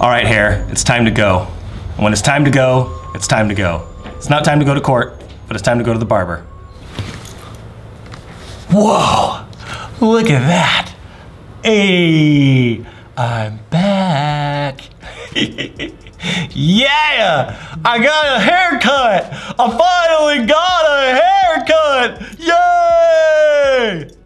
All right, Hare, it's time to go. And when it's time to go, it's time to go. It's not time to go to court, but it's time to go to the barber. Whoa, look at that. Hey, I'm back. yeah, I got a haircut. I finally got a haircut. Yay!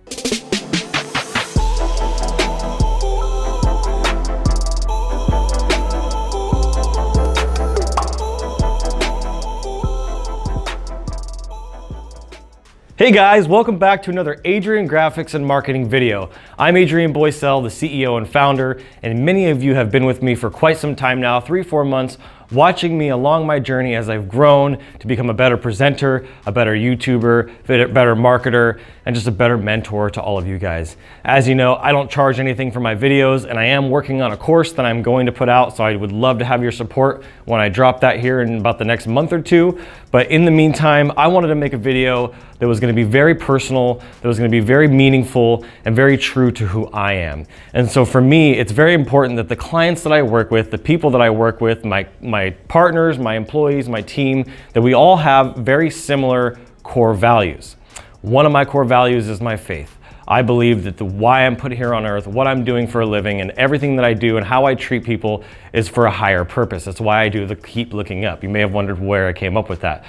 Hey guys, welcome back to another Adrian Graphics and Marketing video. I'm Adrian Boysell, the CEO and founder, and many of you have been with me for quite some time now, three, four months, watching me along my journey as I've grown to become a better presenter, a better YouTuber, better marketer, and just a better mentor to all of you guys. As you know, I don't charge anything for my videos, and I am working on a course that I'm going to put out, so I would love to have your support when I drop that here in about the next month or two. But in the meantime, I wanted to make a video that was going to be very personal, that was going to be very meaningful, and very true to who I am. And so for me, it's very important that the clients that I work with, the people that I work with, my, my partners, my employees, my team, that we all have very similar core values. One of my core values is my faith. I believe that the why I'm put here on earth, what I'm doing for a living, and everything that I do and how I treat people is for a higher purpose. That's why I do the keep looking up. You may have wondered where I came up with that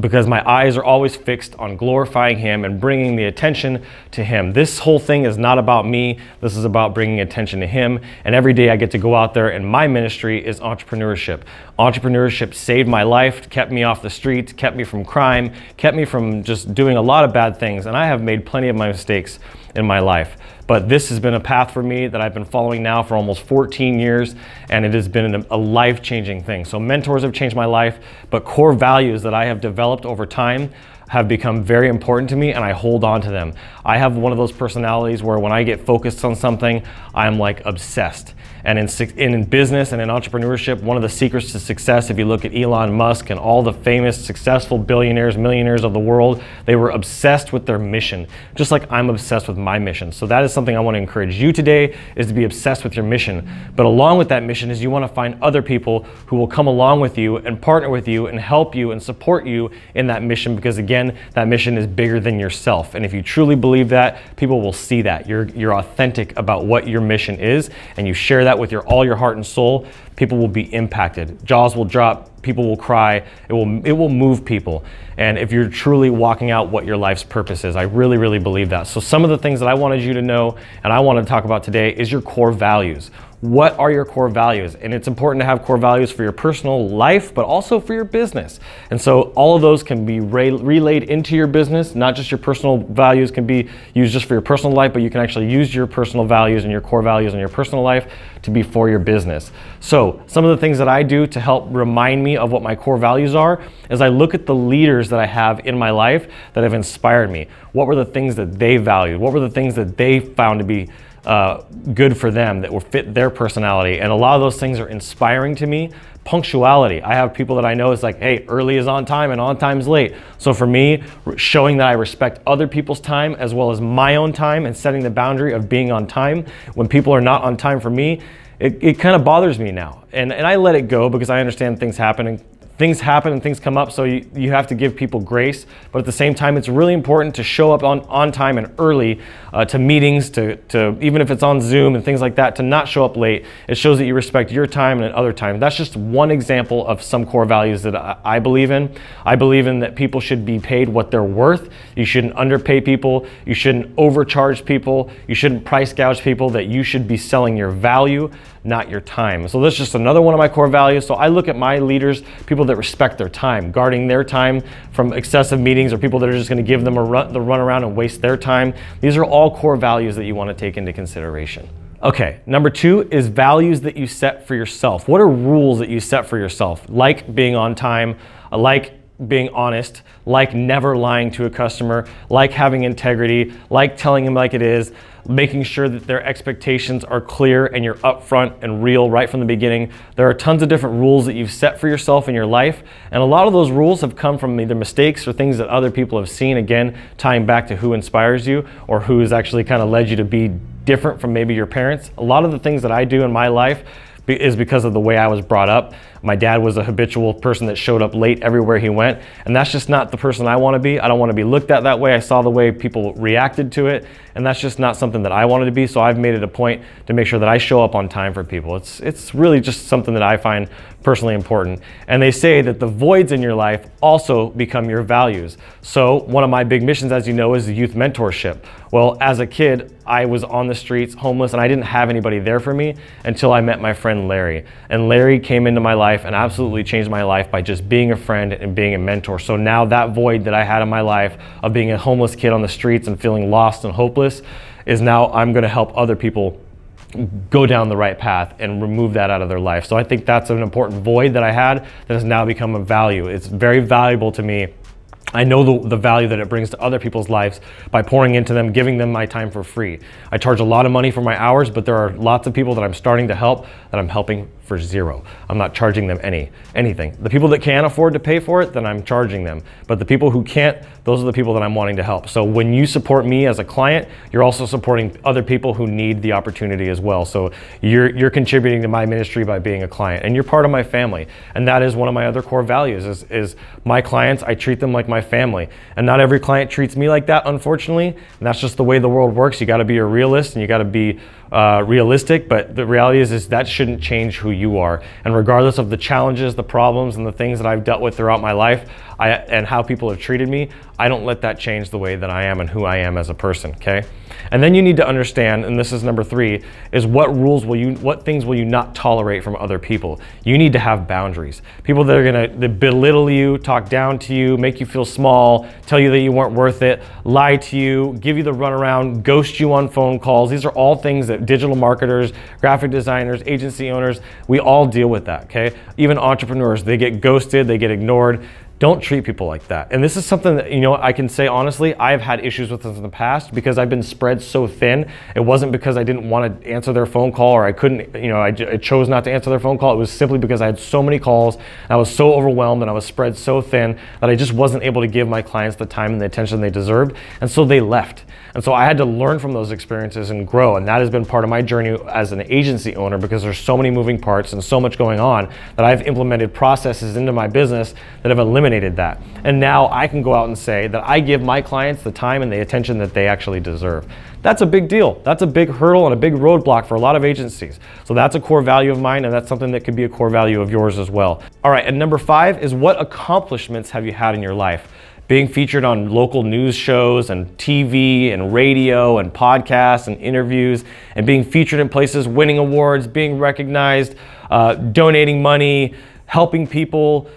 because my eyes are always fixed on glorifying Him and bringing the attention to Him. This whole thing is not about me. This is about bringing attention to Him. And every day I get to go out there, and my ministry is entrepreneurship. Entrepreneurship saved my life, kept me off the streets, kept me from crime, kept me from just doing a lot of bad things. And I have made plenty of my mistakes in my life. But this has been a path for me that I've been following now for almost 14 years, and it has been a life changing thing. So, mentors have changed my life, but core values that I have developed over time have become very important to me and I hold on to them. I have one of those personalities where when I get focused on something, I'm like obsessed. And in, in business and in entrepreneurship, one of the secrets to success, if you look at Elon Musk and all the famous, successful billionaires, millionaires of the world, they were obsessed with their mission, just like I'm obsessed with my mission. So that is something I want to encourage you today is to be obsessed with your mission. But along with that mission is you want to find other people who will come along with you and partner with you and help you and support you in that mission because again, again, that mission is bigger than yourself. And if you truly believe that, people will see that. You're, you're authentic about what your mission is, and you share that with your all your heart and soul, people will be impacted. Jaws will drop, people will cry it will it will move people and if you're truly walking out what your life's purpose is i really really believe that so some of the things that i wanted you to know and i want to talk about today is your core values what are your core values and it's important to have core values for your personal life but also for your business and so all of those can be re- relayed into your business not just your personal values can be used just for your personal life but you can actually use your personal values and your core values in your personal life to be for your business. So some of the things that I do to help remind me of what my core values are is I look at the leaders that I have in my life that have inspired me. What were the things that they valued? What were the things that they found to be uh, good for them that will fit their personality. And a lot of those things are inspiring to me. Punctuality. I have people that I know is like, hey, early is on time and on time's late. So for me, showing that I respect other people's time as well as my own time and setting the boundary of being on time when people are not on time for me, it, it kind of bothers me now. And, and I let it go because I understand things happen and things happen and things come up, so you, you have to give people grace. But at the same time, it's really important to show up on, on time and early uh, to meetings, to, to even if it's on Zoom and things like that, to not show up late. It shows that you respect your time and other time. That's just one example of some core values that I, I believe in. I believe in that people should be paid what they're worth. You shouldn't underpay people. You shouldn't overcharge people. You shouldn't price gouge people, that you should be selling your value not your time. So that's just another one of my core values. So I look at my leaders, people that respect their time, guarding their time from excessive meetings or people that are just gonna give them a run, the run around and waste their time. These are all core values that you wanna take into consideration. Okay, number two is values that you set for yourself. What are rules that you set for yourself? Like being on time, like being honest, like never lying to a customer, like having integrity, like telling them like it is, making sure that their expectations are clear and you're upfront and real right from the beginning. There are tons of different rules that you've set for yourself in your life, and a lot of those rules have come from either mistakes or things that other people have seen, again, tying back to who inspires you or who has actually kind of led you to be different from maybe your parents. A lot of the things that I do in my life is because of the way I was brought up. My dad was a habitual person that showed up late everywhere he went. And that's just not the person I want to be. I don't want to be looked at that way. I saw the way people reacted to it. And that's just not something that I wanted to be. So I've made it a point to make sure that I show up on time for people. It's, it's really just something that I find personally important. And they say that the voids in your life also become your values. So one of my big missions, as you know, is the youth mentorship. Well, as a kid, I was on the streets homeless and I didn't have anybody there for me until I met my friend Larry. And Larry came into my life life and absolutely changed my life by just being a friend and being a mentor. So now that void that I had in my life of being a homeless kid on the streets and feeling lost and hopeless is now I'm going to help other people go down the right path and remove that out of their life. So I think that's an important void that I had that has now become a value. It's very valuable to me I know the, the, value that it brings to other people's lives by pouring into them, giving them my time for free. I charge a lot of money for my hours, but there are lots of people that I'm starting to help that I'm helping for zero. I'm not charging them any anything. The people that can afford to pay for it, then I'm charging them. But the people who can't, those are the people that I'm wanting to help. So when you support me as a client, you're also supporting other people who need the opportunity as well. So you're you're contributing to my ministry by being a client and you're part of my family. And that is one of my other core values is is my clients, I treat them like my family. And not every client treats me like that, unfortunately. And that's just the way the world works. You got to be a realist and you got to be uh, realistic, but the reality is is that shouldn't change who you you are. And regardless of the challenges, the problems, and the things that I've dealt with throughout my life I, and how people have treated me, I don't let that change the way that I am and who I am as a person, okay? And then you need to understand, and this is number three, is what rules will you, what things will you not tolerate from other people? You need to have boundaries. People that are gonna that belittle you, talk down to you, make you feel small, tell you that you weren't worth it, lie to you, give you the runaround, ghost you on phone calls. These are all things that digital marketers, graphic designers, agency owners, we all deal with that, okay? Even entrepreneurs, they get ghosted, they get ignored. Don't treat people like that. And this is something that, you know, I can say honestly, I've had issues with this in the past because I've been spread so thin. It wasn't because I didn't want to answer their phone call or I couldn't, you know, I, I chose not to answer their phone call. It was simply because I had so many calls, I was so overwhelmed and I was spread so thin that I just wasn't able to give my clients the time and the attention they deserved. And so they left. And so I had to learn from those experiences and grow. And that has been part of my journey as an agency owner because there's so many moving parts and so much going on that I've implemented processes into my business that have eliminated eliminated that. And now I can go out and say that I give my clients the time and the attention that they actually deserve. That's a big deal. That's a big hurdle and a big roadblock for a lot of agencies. So that's a core value of mine, and that's something that could be a core value of yours as well. All right, and number five is what accomplishments have you had in your life? being featured on local news shows and TV and radio and podcasts and interviews, and being featured in places, winning awards, being recognized, uh, donating money, helping people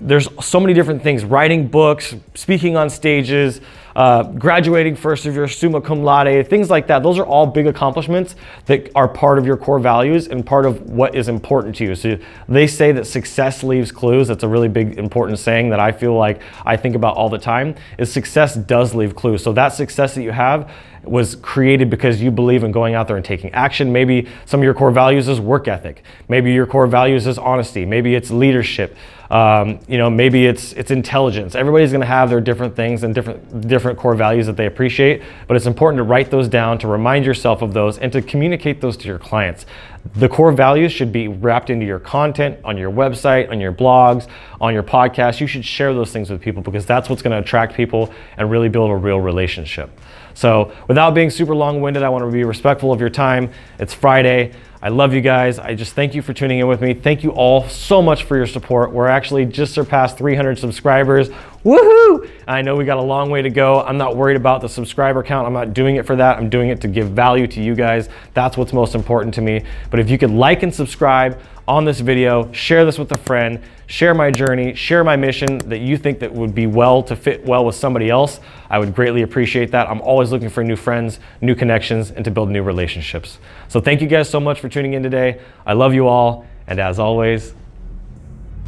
there's so many different things, writing books, speaking on stages, uh, graduating first of your summa cum laude, things like that. Those are all big accomplishments that are part of your core values and part of what is important to you. So they say that success leaves clues. That's a really big important saying that I feel like I think about all the time is success does leave clues. So that success that you have was created because you believe in going out there and taking action. Maybe some of your core values is work ethic. Maybe your core values is honesty. Maybe it's leadership. Um, you know, maybe it's it's intelligence. Everybody's going to have their different things and different different core values that they appreciate. But it's important to write those down to remind yourself of those and to communicate those to your clients. The core values should be wrapped into your content, on your website, on your blogs, on your podcast. You should share those things with people because that's what's going to attract people and really build a real relationship. So, without being super long winded, I want to be respectful of your time. It's Friday. I love you guys. I just thank you for tuning in with me. Thank you all so much for your support. We're actually just surpassed 300 subscribers. Woohoo! I know we got a long way to go. I'm not worried about the subscriber count. I'm not doing it for that. I'm doing it to give value to you guys. That's what's most important to me. But if you could like and subscribe, on this video, share this with a friend, share my journey, share my mission that you think that would be well to fit well with somebody else. I would greatly appreciate that. I'm always looking for new friends, new connections, and to build new relationships. So thank you guys so much for tuning in today. I love you all. And as always,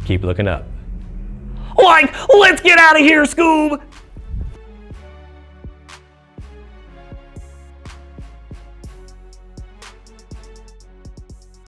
keep looking up. Like, let's get out of here, Scoob!